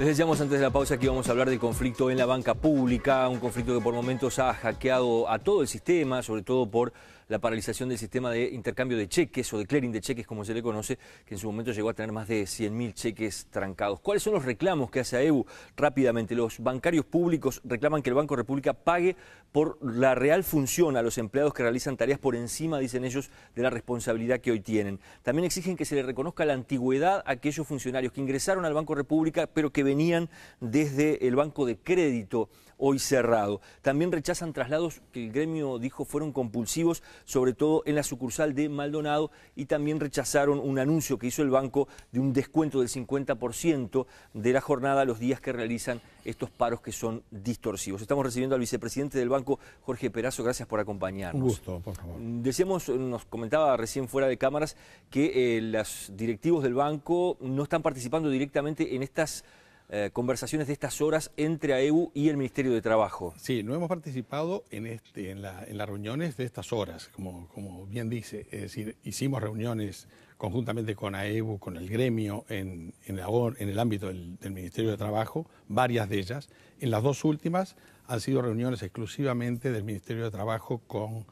Les decíamos antes de la pausa que íbamos a hablar del conflicto en la banca pública, un conflicto que por momentos ha hackeado a todo el sistema, sobre todo por la paralización del sistema de intercambio de cheques o de clearing de cheques, como se le conoce, que en su momento llegó a tener más de 100.000 cheques trancados. ¿Cuáles son los reclamos que hace AEBU rápidamente? Los bancarios públicos reclaman que el Banco República pague por la real función a los empleados que realizan tareas por encima, dicen ellos, de la responsabilidad que hoy tienen. También exigen que se le reconozca la antigüedad a aquellos funcionarios que ingresaron al Banco República, pero que venían desde el Banco de Crédito hoy cerrado. También rechazan traslados que el gremio dijo fueron compulsivos sobre todo en la sucursal de Maldonado, y también rechazaron un anuncio que hizo el banco de un descuento del 50% de la jornada los días que realizan estos paros que son distorsivos. Estamos recibiendo al vicepresidente del banco, Jorge Perazo, gracias por acompañarnos. Un gusto, por favor. Mm, decíamos, eh, nos comentaba recién fuera de cámaras que eh, los directivos del banco no están participando directamente en estas eh, conversaciones de estas horas entre AEU y el Ministerio de Trabajo. Sí, no hemos participado en, este, las reuniones de estas horas, como, bien dice. Es decir, hicimos reuniones conjuntamente con AEU, con el gremio, en, el ámbito del, Ministerio de Trabajo, varias de ellas. En las dos últimas han sido reuniones exclusivamente del Ministerio de Trabajo con,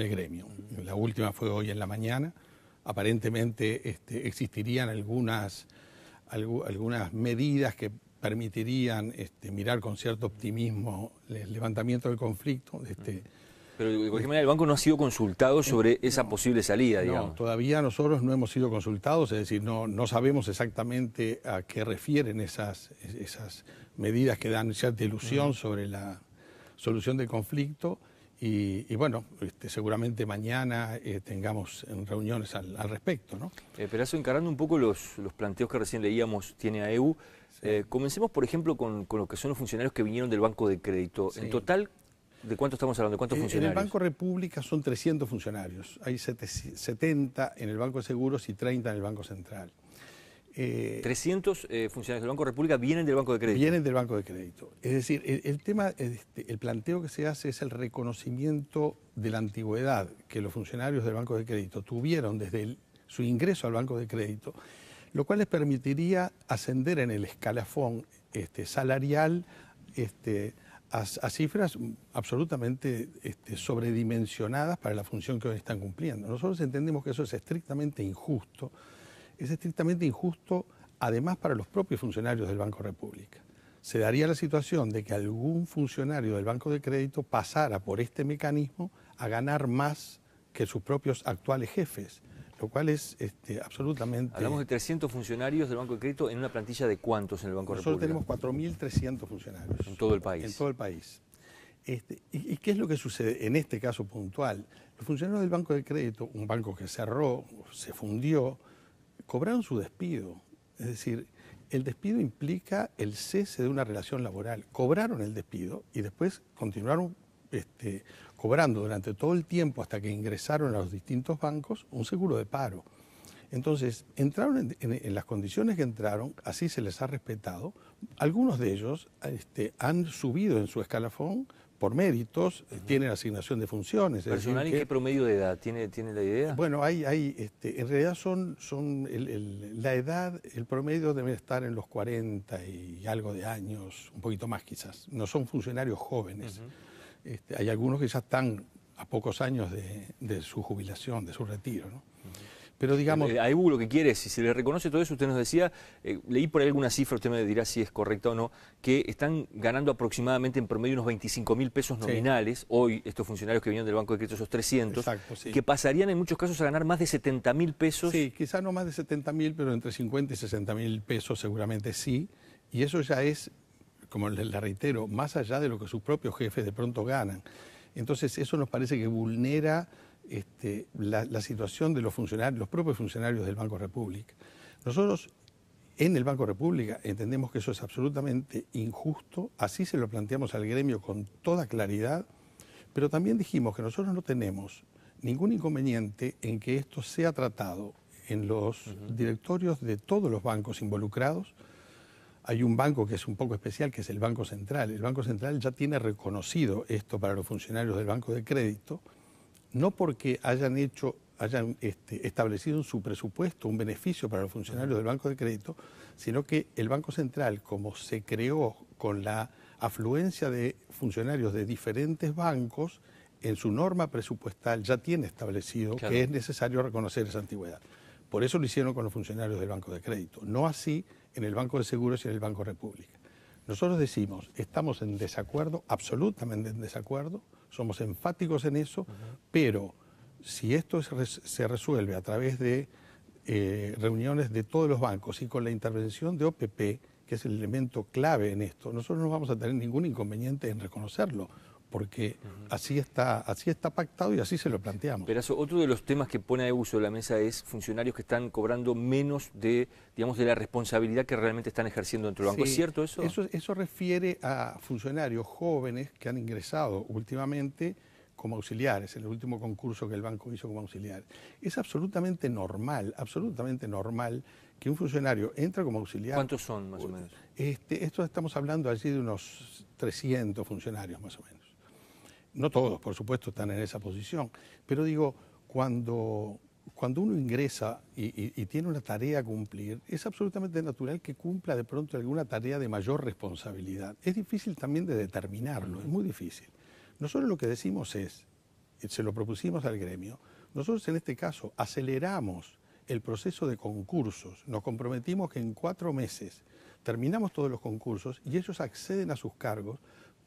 el gremio. La última fue hoy en la mañana. Aparentemente este, existirían algunas algunas medidas que permitirían este, mirar con cierto optimismo el levantamiento del conflicto. Este, Pero de cualquier el banco no ha sido consultado eh, sobre esa posible salida, digamos. No, todavía nosotros no hemos sido consultados, es decir, no, no sabemos exactamente a qué refieren esas, esas medidas que dan cierta ilusión sobre la solución del conflicto. Y, bueno, este, seguramente mañana eh, tengamos reuniones al, respecto. ¿no? Eh, encarando un poco los, planteos que recién leíamos, tiene a EU. Eh, comencemos, por ejemplo, con, lo que son los funcionarios que vinieron del Banco de Crédito. En total, ¿de cuánto estamos hablando? cuántos funcionarios? Eh, en el Banco República son 300 funcionarios. Hay 70 en el Banco de Seguros y 30 en el Banco Central. 300 eh, eh, funcionarios del Banco de República vienen del Banco de Crédito. Vienen del Banco de Crédito. Es decir, el, tema, este, el planteo que se hace es el reconocimiento de la antigüedad que los funcionarios del Banco de Crédito tuvieron desde su ingreso al Banco de Crédito, lo cual les permitiría ascender en el escalafón este, salarial este, a, a, cifras absolutamente sobredimensionadas para la función que hoy están cumpliendo. Nosotros entendemos que eso es estrictamente injusto es estrictamente injusto, además para los propios funcionarios del Banco República. Se daría la situación de que algún funcionario del Banco de Crédito pasara por este mecanismo a ganar más que sus propios actuales jefes, lo cual es este, absolutamente... Hablamos de 300 funcionarios del Banco de Crédito en una plantilla de cuántos en el Banco República. Nosotros tenemos 4.300 funcionarios. En todo el país. En todo el país. Este, y, qué es lo que sucede en este caso puntual? Los funcionarios del Banco de Crédito, un banco que cerró, se fundió, cobraron su despido. Es decir, el despido implica el cese de una relación laboral. Cobraron el despido y después continuaron este, cobrando durante todo el tiempo hasta que ingresaron a los distintos bancos un seguro de paro. Entonces, entraron en, las condiciones que entraron, así se les ha respetado. Algunos de ellos este, han subido en su escalafón por méritos, eh, tienen asignación de funciones. ¿Personal en qué promedio de edad? ¿Tiene, tiene la idea? Bueno, hay, hay este, en realidad son, son la edad, el promedio debe estar en los 40 y algo de años, un poquito más quizás. No son funcionarios jóvenes. Este, hay algunos que ya están a pocos años de, su jubilación, de su retiro. ¿no? Pero eh, digamos... Hay EBU lo que quiere, si se le reconoce todo eso, usted nos decía, eh, leí por ahí alguna cifra, usted me dirá si es correcta o no, que están ganando aproximadamente en promedio unos 25 mil pesos nominales, hoy estos funcionarios que vienen del Banco de Crédito, esos 300, que pasarían en muchos casos a ganar más de 70 mil pesos. Sí, quizás no más de 70 mil, pero entre 50 y 60 mil pesos seguramente sí, y eso ya es, como le reitero, más allá de lo que sus propios jefes de pronto ganan. Entonces eso nos parece que vulnera este, la, situación de los funcionarios, los propios funcionarios del Banco República. Nosotros en el Banco República entendemos que eso es absolutamente injusto, así se lo planteamos al gremio con toda claridad, pero también dijimos que nosotros no tenemos ningún inconveniente en que esto sea tratado en los directorios de todos los bancos involucrados. Hay un banco que es un poco especial, que es el Banco Central. El Banco Central ya tiene reconocido esto para los funcionarios del Banco de Crédito no porque hayan hecho hayan este, su presupuesto, un beneficio para los funcionarios del Banco de Crédito, sino que el Banco Central, como se creó con la afluencia de funcionarios de diferentes bancos, en su norma presupuestal ya tiene establecido que es necesario reconocer esa antigüedad. Por eso lo hicieron con los funcionarios del Banco de Crédito, no así en el Banco de Seguros y en el Banco República. Nosotros decimos, estamos en desacuerdo, absolutamente en desacuerdo, somos enfáticos en eso, pero si esto se resuelve a través de eh, reuniones de todos los bancos y con la intervención de OPP, que es el elemento clave en esto, nosotros no vamos a tener ningún inconveniente en reconocerlo porque así está, pactado y así se lo planteamos. Pero otro de los temas que pone de uso la mesa es funcionarios que están cobrando menos de, digamos, de la responsabilidad que realmente están ejerciendo dentro del banco. ¿Es cierto eso? eso? refiere a funcionarios jóvenes que han ingresado últimamente como auxiliares, en el último concurso que el banco hizo como auxiliar. Es absolutamente normal, absolutamente normal que un funcionario entra como auxiliar. ¿Cuántos son más o menos? Este, esto estamos hablando allí de unos 300 funcionarios más o menos no todos, por supuesto, están en esa posición, pero digo, cuando, uno ingresa y, y, tiene una tarea a cumplir, es absolutamente natural que cumpla de pronto alguna tarea de mayor responsabilidad. Es difícil también de determinarlo, es muy difícil. Nosotros lo que decimos es, se lo propusimos al gremio, nosotros en este caso aceleramos el proceso de concursos, nos comprometimos que en cuatro meses terminamos todos los concursos y ellos acceden a sus cargos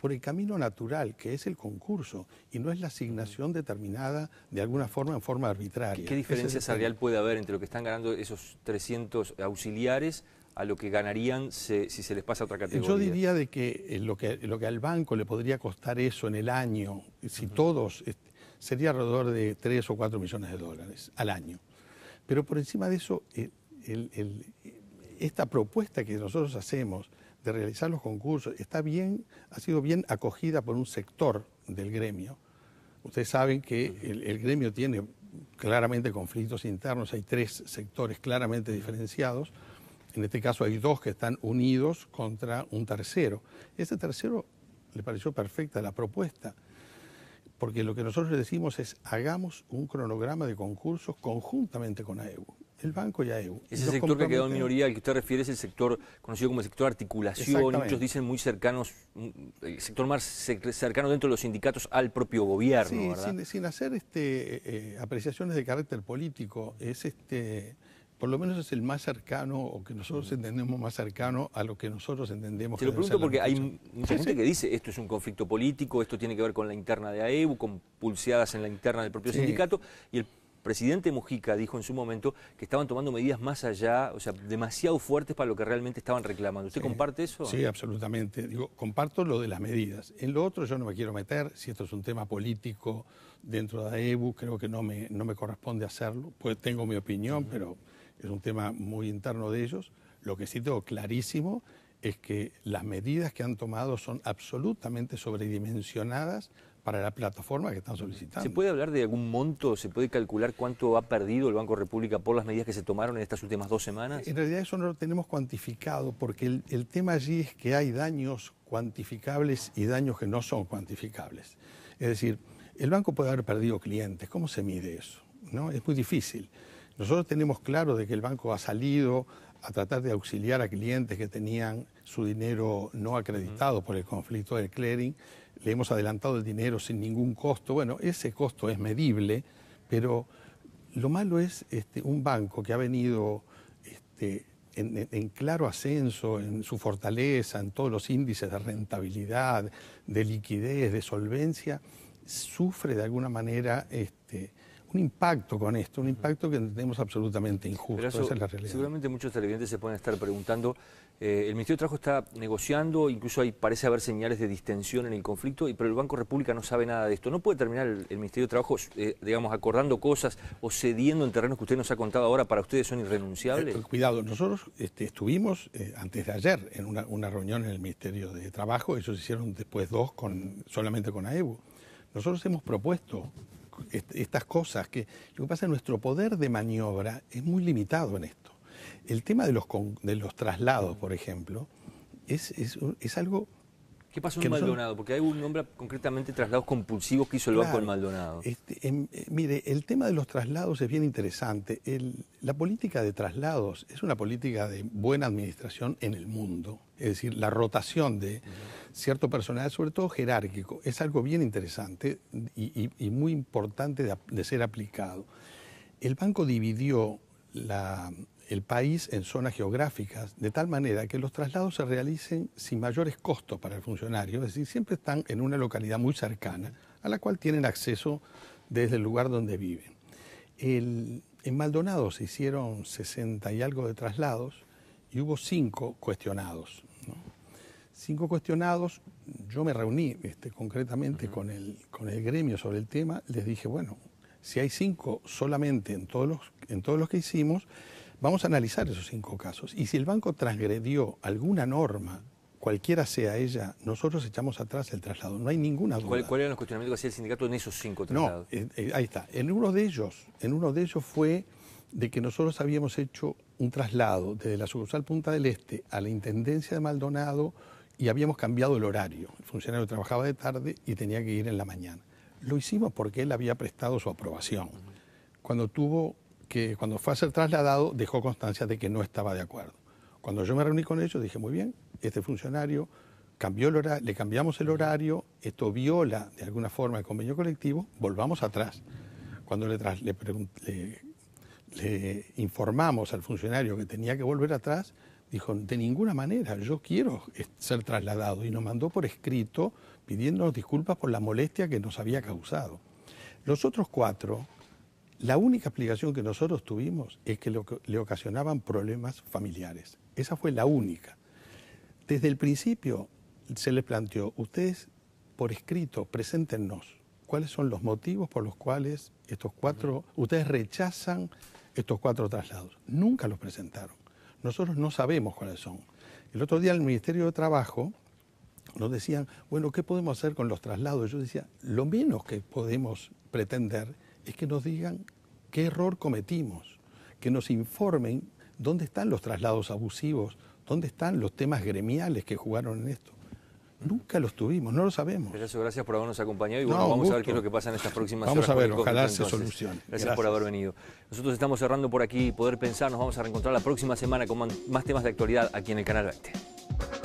por el camino natural, que es el concurso, y no es la asignación mm. determinada de alguna forma en forma arbitraria. ¿Qué, diferencia salarial puede haber entre lo que están ganando esos 300 auxiliares a lo que ganarían si se les pasa a otra categoría? Yo diría de eh, que lo que, al banco le podría costar eso en el año, si todos, eh, sería alrededor de 3 o 4 millones de dólares al año. Pero por encima de eso, eh, esta propuesta que nosotros hacemos de realizar los concursos está bien, ha sido bien acogida por un sector del gremio. Ustedes saben que el, gremio tiene claramente conflictos internos, hay tres sectores claramente diferenciados. En este caso hay dos que están unidos contra un tercero. Ese tercero le pareció perfecta la propuesta, porque lo que nosotros le decimos es hagamos un cronograma de concursos conjuntamente con AEBU el banco y AEU. Ese sector que quedó en minoría al que usted refiere es el sector conocido como el sector articulación, muchos dicen muy cercanos, mm, el sector más cercano dentro de los sindicatos al propio gobierno, Sin, hacer este, eh, eh, apreciaciones de carácter político, es este por lo menos es el más cercano o que nosotros entendemos más cercano a lo que nosotros entendemos. Te lo pregunto porque hay mucha gente que dice esto es un conflicto político, esto tiene que ver con la interna de AEU, con pulseadas en la interna del propio sindicato, y el presidente Mujica dijo en su momento que estaban tomando medidas más allá, o sea, demasiado fuertes para lo que realmente estaban reclamando. ¿Usted comparte eso? Sí, absolutamente. comparto lo de las medidas. En lo otro yo no me quiero meter, si esto es un tema político dentro de EBU, creo que no me, no me corresponde hacerlo, pues tengo mi opinión, pero es un tema muy interno de ellos. Lo que sí tengo clarísimo es que las medidas que han tomado son absolutamente sobredimensionadas para la plataforma que están solicitando. ¿Se puede hablar de algún monto? ¿Se puede calcular cuánto ha perdido el Banco República por las medidas que se tomaron en estas últimas dos semanas? En realidad eso no lo tenemos cuantificado porque el, tema allí es que hay daños cuantificables y daños que no son cuantificables. Es decir, el banco puede haber perdido clientes. ¿Cómo se mide eso? ¿No? Es muy difícil. Nosotros tenemos claro de que el banco ha salido a tratar de auxiliar a clientes que tenían su dinero no acreditado por el conflicto del clearing. Le hemos adelantado el dinero sin ningún costo. Bueno, ese costo es medible, pero lo malo es este, un banco que ha venido este, en, en, claro ascenso, en su fortaleza, en todos los índices de rentabilidad, de liquidez, de solvencia, sufre de alguna manera este, un impacto con esto, un impacto que entendemos absolutamente injusto. Esa es la realidad. Seguramente muchos televidentes se pueden estar preguntando, eh, el Ministerio de Trabajo está negociando, incluso hay, parece haber señales de distensión en el conflicto, y, pero el Banco República no sabe nada de esto. ¿No puede terminar el, Ministerio de Trabajo, eh, digamos, acordando cosas o cediendo en terrenos que usted nos ha contado ahora, para ustedes son irrenunciables? Eh, cuidado, nosotros este, estuvimos antes de ayer en una, reunión en el Ministerio de Trabajo, ellos hicieron después dos solamente con AEBU. Nosotros hemos propuesto estas cosas. Que, lo que pasa es nuestro poder de maniobra es muy limitado en esto. El tema de los, de los traslados, por ejemplo, es, es, es algo ¿Qué pasó en Maldonado? Porque hay un nombre concretamente traslados compulsivos que hizo el Banco Maldonado. Este, em, eh, mire, el tema de los traslados es bien interesante. la política de traslados es una política de buena administración en el mundo. Es decir, la rotación de cierto personal, sobre todo jerárquico, es algo bien interesante y, muy importante de ser aplicado. El banco dividió la, el país en zonas geográficas, de tal manera que los traslados se realicen sin mayores costos para el funcionario, es decir, siempre están en una localidad muy cercana, a la cual tienen acceso desde el lugar donde viven. El, en Maldonado se hicieron 60 y algo de traslados y hubo cinco cuestionados. Cinco cuestionados, yo me reuní este, concretamente con, el, con el gremio sobre el tema, les dije, bueno, si hay cinco solamente en todos en todos los que hicimos, Vamos a analizar esos cinco casos y si el banco transgredió alguna norma, cualquiera sea ella, nosotros echamos atrás el traslado. No hay ninguna duda. ¿Cuál, eran los cuestionamientos que hacía el sindicato en esos cinco traslados? No, eh, eh, ahí está. En uno de ellos, en uno de ellos fue de que nosotros habíamos hecho un traslado desde la sucursal Punta del Este a la Intendencia de Maldonado y habíamos cambiado el horario. El funcionario trabajaba de tarde y tenía que ir en la mañana. Lo hicimos porque él había prestado su aprobación. Cuando tuvo que cuando fue a ser trasladado dejó constancia de que no estaba de acuerdo. Cuando yo me reuní con ellos dije, muy bien, este funcionario cambió el le cambiamos el horario, esto viola de alguna forma el convenio colectivo, volvamos atrás. Cuando le, le informamos al funcionario que tenía que volver atrás, dijo, de ninguna manera, yo quiero ser trasladado. Y nos mandó por escrito pidiéndonos disculpas por la molestia que nos había causado. Los otros cuatro la única explicación que nosotros tuvimos es que le ocasionaban problemas familiares. Esa fue la única. Desde el principio se le planteó, ustedes por escrito, preséntenos, cuáles son los motivos por los cuales estos cuatro, ustedes rechazan estos cuatro traslados. Nunca los presentaron. Nosotros no sabemos cuáles son. El otro día el Ministerio de Trabajo nos decían, bueno, ¿qué podemos hacer con los traslados? Yo decía, lo menos que podemos pretender es que nos digan qué error cometimos, que nos informen dónde están los traslados abusivos, dónde están los temas gremiales que jugaron en esto. Nunca los tuvimos, no lo sabemos. Gracias, gracias por habernos acompañado y vamos a ver qué es lo que pasa en estas próximas semanas. Vamos a ver, ojalá se solucione. Gracias, por haber venido. Nosotros estamos cerrando por aquí Poder Pensar, nos vamos a reencontrar la próxima semana con más temas de actualidad aquí en el Canal 20.